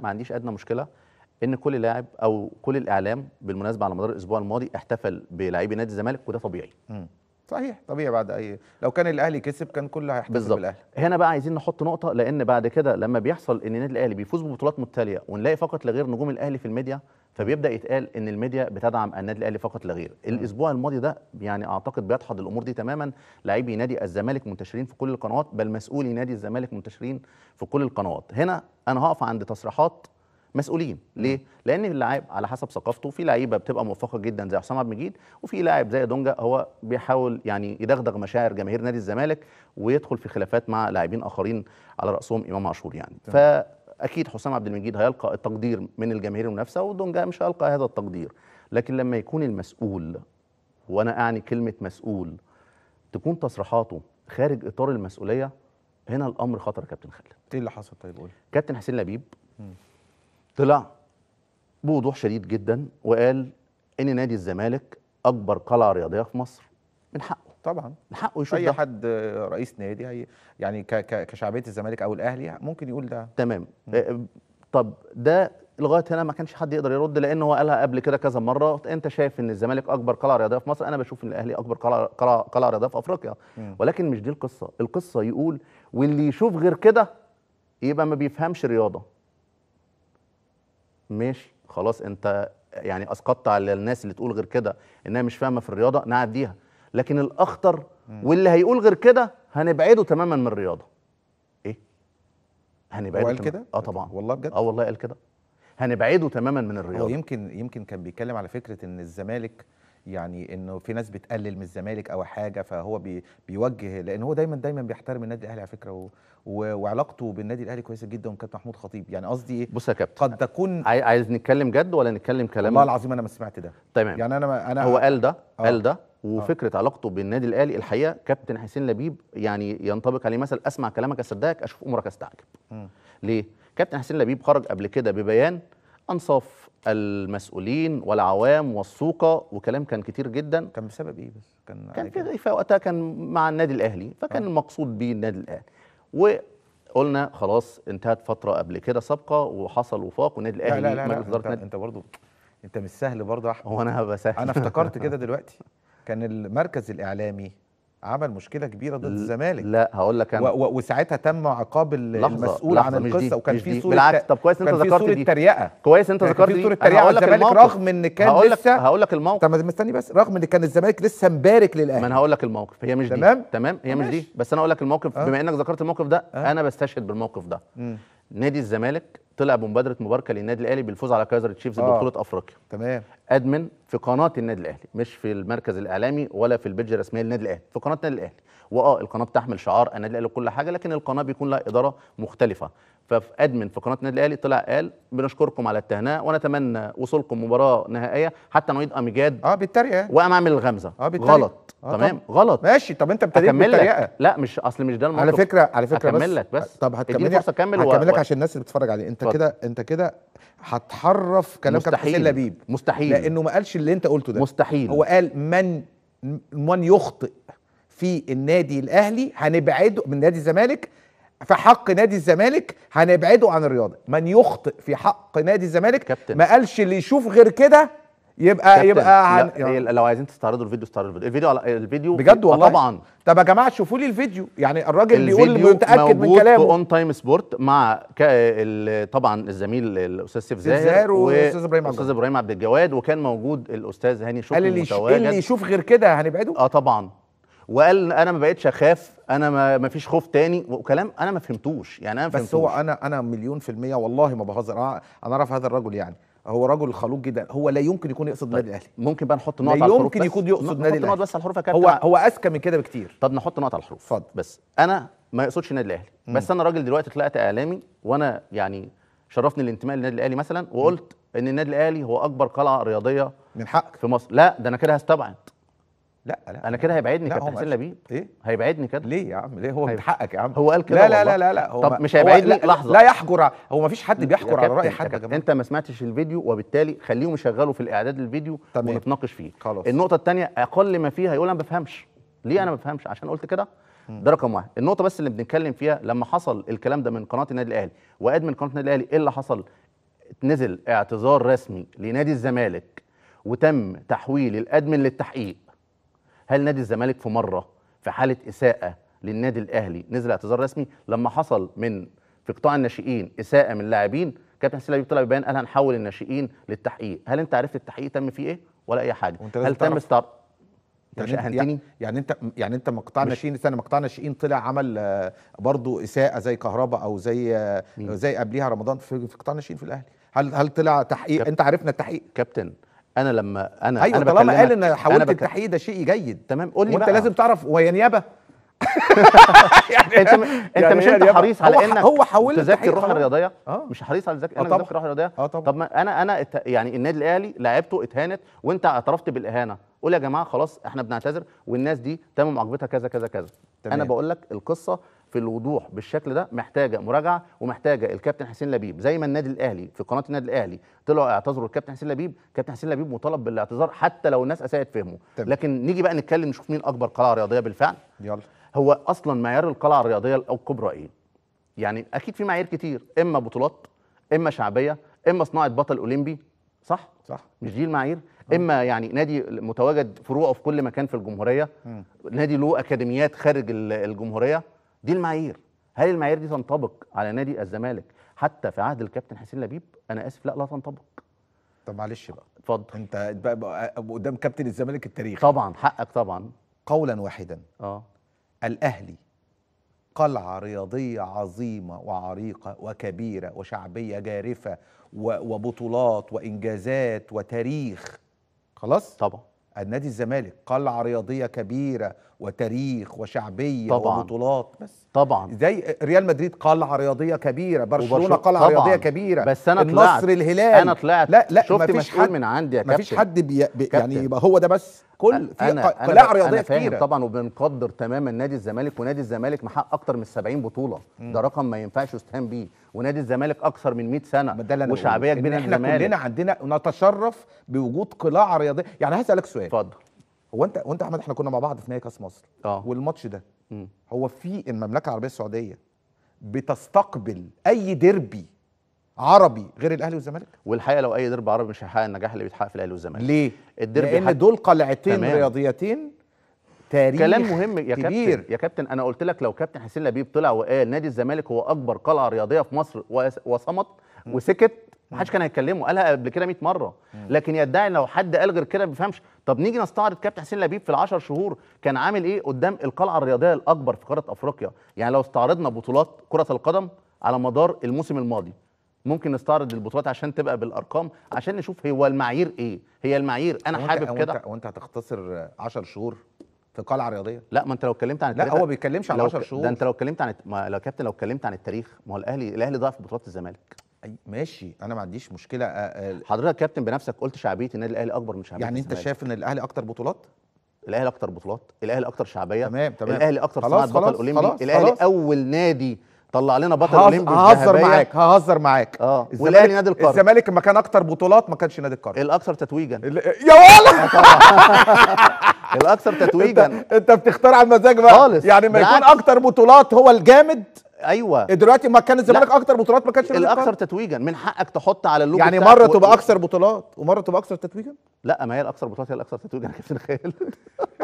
ما عنديش ادنى مشكله ان كل لاعب او كل الاعلام بالمناسبه على مدار الاسبوع الماضي احتفل بلاعبي نادي الزمالك وده طبيعي م. صحيح طبيعي بعد اي لو كان الاهلي كسب كان كله هيحتفل بالظبط هنا بقى عايزين نحط نقطه لان بعد كده لما بيحصل ان النادي الاهلي بيفوز ببطولات متتاليه ونلاقي فقط لغير نجوم الاهلي في الميديا فبيبدا يتقال ان الميديا بتدعم النادي الاهلي فقط لا غير الاسبوع الماضي ده يعني اعتقد بيدحض الامور دي تماما لاعبي نادي الزمالك منتشرين في كل القنوات بل مسؤولي نادي الزمالك منتشرين في كل القنوات هنا انا هقف عند تصريحات مسؤولين ليه لان اللاعب على حسب ثقافته في لعيبه بتبقى موفقه جدا زي حسام عبد المجيد وفي لاعب زي دونجا هو بيحاول يعني يدغدغ مشاعر جماهير نادي الزمالك ويدخل في خلافات مع لاعبين اخرين على راسهم امام عاشور يعني طبعا. فاكيد حسام عبد المجيد هيلقى التقدير من الجماهير المنافسه ودونجا مش هيلقى هذا التقدير لكن لما يكون المسؤول وانا اعني كلمه مسؤول تكون تصريحاته خارج اطار المسؤوليه هنا الامر خطر يا كابتن خالد ايه اللي حصل طيب قول كابتن حسين لبيب م. طلع بوضوح شديد جدا وقال ان نادي الزمالك اكبر قلعه رياضيه في مصر من حقه طبعا من حقه يشوف اي ده. حد رئيس نادي هي يعني كشعبيه الزمالك او الاهلي ممكن يقول ده تمام م. آه، طب ده لغايه هنا ما كانش حد يقدر يرد لان هو قالها قبل كده كذا مره انت شايف ان الزمالك اكبر قلعه رياضيه في مصر انا بشوف ان الاهلي اكبر قلعه قلعه, قلعة رياضيه في افريقيا م. ولكن مش دي القصه القصه يقول واللي يشوف غير كده يبقى ما بيفهمش رياضه ماشي خلاص انت يعني اسقطت على الناس اللي تقول غير كده انها مش فاهمه في الرياضه نعديها لكن الاخطر واللي هيقول غير كده هنبعده تماما من الرياضه ايه هنبعده قال كده اه طبعا والله بجد اه والله قال كده هنبعده تماما من الرياضه هو يمكن يمكن كان بيتكلم على فكره ان الزمالك يعني انه في ناس بتقلل من الزمالك او حاجه فهو بي بيوجه لان هو دايما دايما بيحترم النادي الاهلي على فكره وعلاقته بالنادي الاهلي كويسه جدا وكابتن محمود خطيب يعني قصدي ايه بص يا كابتن قد تكون عايز نتكلم جد ولا نتكلم كلام والله العظيم انا ما سمعت ده تمام يعني انا انا هو قال ده آه. قال ده آه. وفكره آه. علاقته بالنادي الاهلي الحقيقه كابتن حسين لبيب يعني ينطبق عليه مثل اسمع كلامك اصدقك اشوف امورك استعجب ليه كابتن حسين لبيب خرج قبل كده ببيان انصاف المسؤولين والعوام والسوقة وكلام كان كتير جدا كان بسبب ايه بس كان كان إيه؟ في وقتها كان مع النادي الاهلي فكان أه. المقصود بيه النادي الاهلي وقلنا خلاص انتهت فتره قبل كده سابقه وحصل وفاق والنادي الاهلي لا لا لا, لا انت, انت برضو انت مش سهل برضه يا احمد هو انا بسهل انا افتكرت كده دلوقتي كان المركز الاعلامي عمل مشكله كبيره ضد الزمالك لا هقول لك انا وساعتها تم عقاب المسؤول عن القصه وكان في صوره بالعكس طب كويس انت ذكرت دي تريقه كويس انت ذكرت دي صوره تريقه على الزمالك رغم ان كان هقول لك لسه هقول لك الموقف طب مستني بس رغم ان كان الزمالك لسه مبارك للاهلي ما انا هقول لك الموقف هي مش تمام دي تمام هي مش دي بس انا هقول لك الموقف أه؟ بما انك ذكرت الموقف ده أه؟ انا بستشهد بالموقف ده نادي الزمالك طلع بمبادره مباركه للنادي الاهلي بالفوز على كايزر تشيفز آه. ببطوله افريقيا تمام ادمن في قناه النادي الاهلي مش في المركز الاعلامي ولا في البيدج الرسميه للنادي الاهلي في قناه النادي الاهلي واه القناه بتحمل شعار النادي الاهلي وكل حاجه لكن القناه بيكون لها اداره مختلفه فادمن في قناه النادي الاهلي طلع قال بنشكركم على التهنئه ونتمنى وصولكم مباراه نهائيه حتى نعيد امجاد اه بالتريقه وقام عامل الغمزه اه بالتريقه غلط آه تمام طب. غلط ماشي طب انت ابتديت بالطريقه لا مش اصل مش ده الموضوع على فكره على فكره هكمل بس لك بس طب هكمل لك هكمل و... لك عشان الناس اللي بتتفرج عليه انت كده انت كده هتحرف كلام كابتن حسين لبيب مستحيل لانه ما قالش اللي انت قلته ده مستحيل هو قال من من يخطئ في النادي الاهلي هنبعده من نادي الزمالك في حق نادي الزمالك هنبعده عن الرياضه من يخطئ في حق نادي الزمالك ما قالش اللي يشوف غير كده يبقى يبقى هن... لو عايزين تستعرضوا الفيديو استعرضوا الفيديو الفيديو الفيديو بجد والله طبعا طب يا جماعه شوفوا لي الفيديو يعني الراجل بيقول متاكد من كلامه في اون تايم سبورت مع طبعا الزميل الاستاذ سيف زاهر والاستاذ ابراهيم الاستاذ ابراهيم عبد الجواد وكان موجود الاستاذ هاني شوقي قال اللي, اللي يشوف غير كده هنبعده اه طبعا وقال انا ما بقتش اخاف انا ما, ما فيش خوف تاني وكلام انا ما فهمتوش يعني انا ما فهمتوش بس هو انا انا مليون في الميه والله ما بهزر انا اعرف هذا الرجل يعني هو رجل خلوق جدا هو لا يمكن يكون يقصد النادي طيب. الاهلي ممكن بقى نحط نقط على الحروف يمكن يكون يقصد النادي الاهلي نحط بس على الحروف يا هو هو اذكى من كده بكتير طب نحط نقط على الحروف اتفضل بس انا ما يقصدش النادي الاهلي بس انا راجل دلوقتي طلعت اعلامي وانا يعني شرفني الانتماء للنادي الاهلي مثلا وقلت ان النادي الاهلي هو اكبر قلعه رياضيه من حقك في مصر لا ده انا كده هستبعد لا لا انا كده هيبعدني كابتن حسين لبيب ايه هيبعدني كده ليه يا عم ليه هو من طيب. حقك يا عم هو قال كده لا لا لا لا, لا هو طب مش هيبعدني لا لحظه لا يحجر هو ما فيش حد بيحجر على راي حد يا جماعه انت ما سمعتش الفيديو وبالتالي خليهم يشغلوا في الاعداد الفيديو ونتناقش فيه خلاص النقطه الثانيه اقل ما فيها هيقول انا ما بفهمش ليه انا ما بفهمش عشان قلت كده ده رقم واحد النقطه بس اللي بنتكلم فيها لما حصل الكلام ده من قناه النادي الاهلي وقاد من قناه النادي الاهلي ايه اللي حصل نزل اعتذار رسمي لنادي الزمالك وتم تحويل الادمن للتحقيق هل نادي الزمالك في مره في حاله اساءه للنادي الاهلي نزل اعتذار رسمي لما حصل من في قطاع الناشئين اساءه من لاعبين كابتن حسين لبيب طلع بيان قال هنحول الناشئين للتحقيق هل انت عرفت التحقيق تم فيه ايه ولا اي حاجه هل تم استر يعني يعني, يعني انت يعني انت مقطع ناشئين استنى مقطع ناشئين طلع عمل آه، برضه اساءه زي كهربا او زي آه، مين. زي قبليها رمضان في, في قطاع ناشئين في الاهلي هل هل طلع تحقيق انت عرفنا التحقيق كابتن انا لما انا ايوه أنا طالما قال ان حاولت التحقيق ده شيء جيد تمام قول لي انت لازم تعرف وهي نيابه يعني انت انت يعني مش انت حريص على انك هو حاول تذاكر الروح الرياضيه آه. مش حريص على آه، تذاكر انك الروح الرياضيه آه طبعا. طب ما انا انا يعني النادي الاهلي لعبته اتهانت وانت اعترفت بالاهانه قول يا جماعه خلاص احنا بنعتذر والناس دي تم معاقبتها كذا كذا كذا تمام. انا بقول لك القصه في الوضوح بالشكل ده محتاجه مراجعه ومحتاجه الكابتن حسين لبيب زي ما النادي الاهلي في قناه النادي الاهلي طلعوا اعتذروا الكابتن حسين لبيب الكابتن حسين لبيب مطالب بالاعتذار حتى لو الناس اساءت فهمه طيب. لكن نيجي بقى نتكلم نشوف مين اكبر قلعه رياضيه بالفعل يلا هو اصلا معيار القلعه الرياضيه الكبرى ايه يعني اكيد في معايير كتير اما بطولات اما شعبيه اما صناعه بطل اولمبي صح صح مش دي المعايير آه. اما يعني نادي متواجد فروعه في كل مكان في الجمهوريه م. نادي له اكاديميات خارج الجمهوريه دي المعايير هل المعايير دي تنطبق على نادي الزمالك حتى في عهد الكابتن حسين لبيب انا اسف لا لا تنطبق طب معلش بقى اتفضل انت بقى قدام كابتن الزمالك التاريخي طبعا حقك طبعا قولا واحدا اه الاهلي قلعة رياضية عظيمة وعريقة وكبيرة وشعبية جارفة وبطولات وإنجازات وتاريخ خلاص؟ طبعا النادي الزمالك قلعه رياضيه كبيره وتاريخ وشعبيه طبعا وبطولات بس طبعا زي ريال مدريد قلعه رياضيه كبيره برشلونه قلعه طبعا رياضيه كبيره بس انا النصر طلعت الهلال انا طلعت لا لا شفت حد من عندي يا كابتن مفيش حد بي بي يعني يبقى هو ده بس كل في أنا قلاع رياضيه أنا فاهم طبعا وبنقدر تماما نادي الزمالك ونادي الزمالك محقق اكتر من 70 بطوله ده رقم ما ينفعش يستهان بيه ونادي الزمالك اكثر من 100 سنه وشعبيه كبيره احنا الزمالك. كلنا عندنا نتشرف بوجود قلاع رياضيه يعني هسالك سؤال اتفضل هو انت وانت احمد احنا كنا مع بعض في نهائي كاس مصر اه والماتش ده م. هو في المملكه العربيه السعوديه بتستقبل اي ديربي عربي غير الاهلي والزمالك والحقيقه لو اي ديربي عربي مش هيحقق النجاح اللي بيتحقق في الاهلي والزمالك ليه الديربي لان حد... دول قلعتين رياضيتين تاريخ كلام مهم يا كبير. كابتن يا كابتن انا قلت لك لو كابتن حسين لبيب طلع وقال نادي الزمالك هو اكبر قلعه رياضيه في مصر وصمت وسكت ما حدش كان هيتكلمه قالها قبل كده 100 مره لكن يدعي لو حد قال غير كده ما بيفهمش طب نيجي نستعرض كابتن حسين لبيب في العشر شهور كان عامل ايه قدام القلعه الرياضيه الاكبر في قاره افريقيا يعني لو استعرضنا بطولات كره القدم على مدار الموسم الماضي ممكن نستعرض البطولات عشان تبقى بالارقام عشان نشوف هو المعايير ايه هي المعايير انا حابب كده وانت هتختصر 10 شهور في قلعه رياضيه لا ما انت لو اتكلمت عن التاريخ لا هو ما بيتكلمش عن 10 شهور ده انت لو اتكلمت عن ما لو كابتن لو اتكلمت عن التاريخ ما هو الاهلي الاهلي ضاع في بطولات الزمالك أي ماشي انا ما عنديش مشكله حضرتك كابتن بنفسك قلت شعبيه النادي الاهلي اكبر من شعبيه يعني انت شايف ان الاهلي اكتر بطولات الاهلي اكتر بطولات الاهلي اكتر شعبيه تمام تمام الاهلي اكتر صناعه بطل اولمبي الاهلي اول نادي طلع لنا بطل اولمبي ههزر معاك ههزر معاك اه والاهلي نادي القرن الزمالك لما كان اكتر بطولات ما كانش نادي القرن الاكثر تتويجا يا ولد آه، والاكثر تتويجا انت, انت بتختار على المزاج بقى خالص يعني ما يكون اكتر بطولات هو الجامد ايوه إيه، دلوقتي ما كان الزمالك اكتر بطولات ما كانش الاكثر تتويجا من حقك تحط على اللوجو يعني مره تبقى اكثر بطولات ومره تبقى اكثر تتويجا لا ما هي الاكثر بطولات هي الاكثر تتويجا يا كابتن خالد